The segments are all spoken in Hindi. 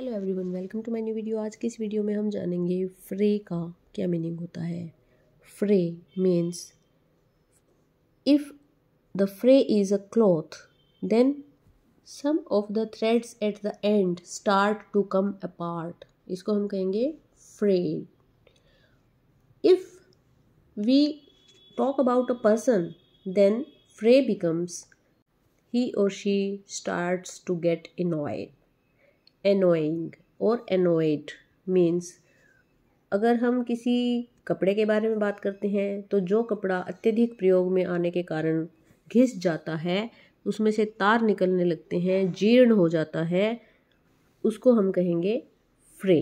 hello everyone welcome to my new video आज की इस वीडियो में हम जानेंगे फ्रे का क्या मीनिंग होता है fray means if the fray is a cloth then some of the threads at the end start to come apart इसको हम कहेंगे fray if we talk about a person then fray becomes he और she start to get annoyed annoying और एनोइड मीन्स अगर हम किसी कपड़े के बारे में बात करते हैं तो जो कपड़ा अत्यधिक प्रयोग में आने के कारण घिस जाता है उसमें से तार निकलने लगते हैं जीर्ण हो जाता है उसको हम कहेंगे फ्रे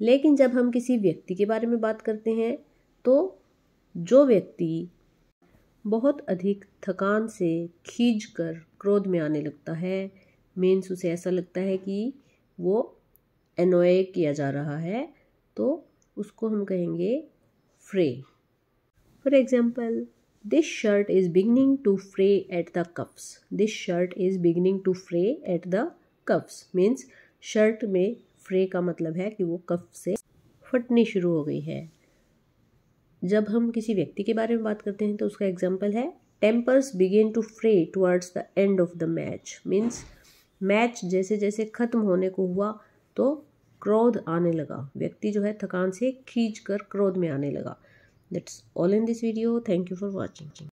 लेकिन जब हम किसी व्यक्ति के बारे में बात करते हैं तो जो व्यक्ति बहुत अधिक थकान से खींच कर क्रोध में आने लगता है मीन्स उसे ऐसा लगता है कि वो एनोए किया जा रहा है तो उसको हम कहेंगे fray for example this shirt is beginning to fray at the cups this shirt is beginning to fray at the cups means shirt में फ्रे का मतलब है कि वो कफ से फटनी शुरू हो गई है जब हम किसी व्यक्ति के बारे में बात करते हैं तो उसका एग्जाम्पल है tempers began to fray towards the end of the match means match जैसे जैसे ख़त्म होने को हुआ तो क्रोध आने लगा व्यक्ति जो है थकान से खींच कर क्रोध में आने लगा that's all in this video thank you for watching